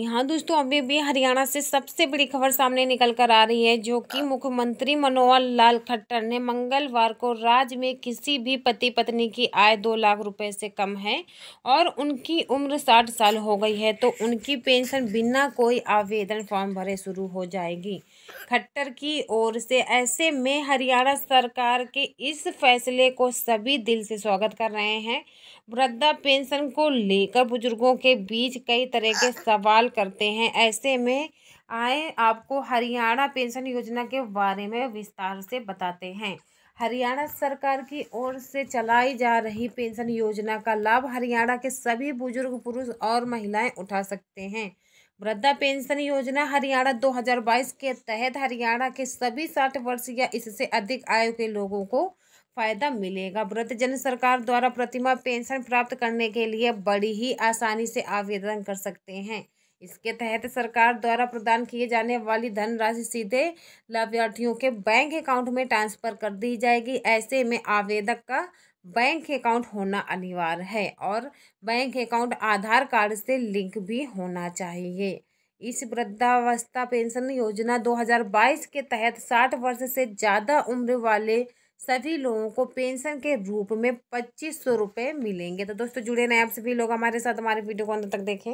यहाँ दोस्तों अभी भी हरियाणा से सबसे बड़ी खबर सामने निकल कर आ रही है जो कि मुख्यमंत्री मनोहर लाल खट्टर ने मंगलवार को राज्य में किसी भी पति पत्नी की आय दो लाख रुपए से कम है और उनकी उम्र साठ साल हो गई है तो उनकी पेंशन बिना कोई आवेदन फॉर्म भरे शुरू हो जाएगी खट्टर की ओर से ऐसे में हरियाणा सरकार के इस फैसले को सभी दिल से स्वागत कर रहे हैं वृद्धा पेंशन को लेकर बुजुर्गों के बीच कई तरह के सवाल करते हैं ऐसे में आए आपको हरियाणा पेंशन योजना के बारे में विस्तार से बताते हैं हरियाणा सरकार की ओर से चलाई जा रही पेंशन योजना का लाभ हरियाणा के सभी बुजुर्ग पुरुष और महिलाएं उठा सकते हैं वृद्धा पेंशन योजना हरियाणा 2022 के तहत हरियाणा के सभी साठ वर्ष या इससे अधिक आयु के लोगों को फायदा मिलेगा वृद्ध जन सरकार द्वारा प्रतिमा पेंशन प्राप्त करने के लिए बड़ी ही आसानी से आवेदन कर सकते हैं इसके तहत सरकार द्वारा प्रदान किए जाने वाली धनराशि सीधे लाभार्थियों के बैंक अकाउंट में ट्रांसफर कर दी जाएगी ऐसे में आवेदक का बैंक अकाउंट होना अनिवार्य है और बैंक अकाउंट आधार कार्ड से लिंक भी होना चाहिए इस वृद्धावस्था पेंशन योजना 2022 के तहत 60 वर्ष से ज़्यादा उम्र वाले सभी लोगों को पेंशन के रूप में पच्चीस सौ रुपये मिलेंगे तो दोस्तों जुड़े रहें आप सभी लोग हमारे साथ हमारे वीडियो को अंत तक देखें